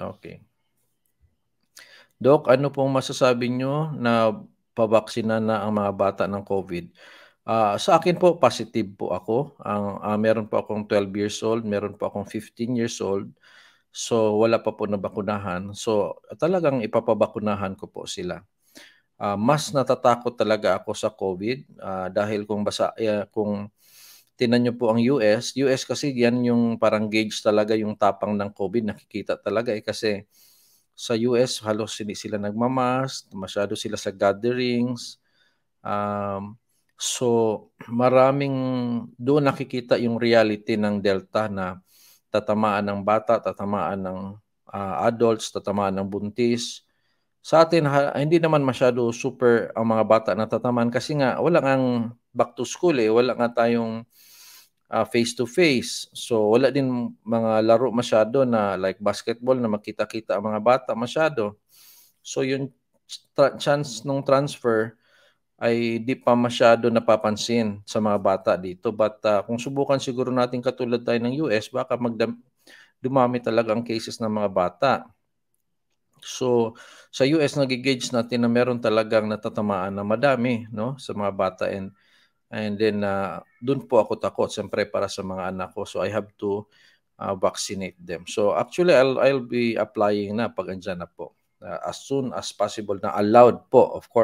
Okay. Doc, ano pong masasabi nyo na pabaksina na ang mga bata ng COVID? Uh, sa akin po, positive po ako. Ang, uh, meron po akong 12 years old, meron po akong 15 years old. So wala pa po nabakunahan. So talagang ipapabakunahan ko po sila. Uh, mas natatakot talaga ako sa COVID uh, dahil kung basa uh, kung tinan nyo po ang US. US kasi yan yung parang gauge talaga yung tapang ng COVID. Nakikita talaga eh kasi sa US halos hindi sila nagmamask, masyado sila sa gatherings. Um, so maraming doon nakikita yung reality ng Delta na tatamaan ng bata, tatamaan ng uh, adults, tatamaan ng buntis. Sa atin, ha, hindi naman masyado super ang mga bata na tatamaan kasi nga wala ang back to school eh. Wala nga tayong ah, face-to-face. So, wala din mga laro masyado na like basketball na makita-kita ang mga bata masyado. So, yung tra- chance ng transfer ay di pa masyado napapansin sa mga bata dito. But uh, kung subukan siguro natin katulad tayo ng US, baka magdam- dumami talaga ang cases ng mga bata. So, sa US, nagigage natin na meron talagang natatamaan na madami no, sa mga bata. And And then uh, ah, doon po ako takot siyempre para sa mga anak ko. So I have to uh, vaccinate them. So actually I'll I'll be applying na pag andyan na po. Uh, as soon as possible na allowed po of course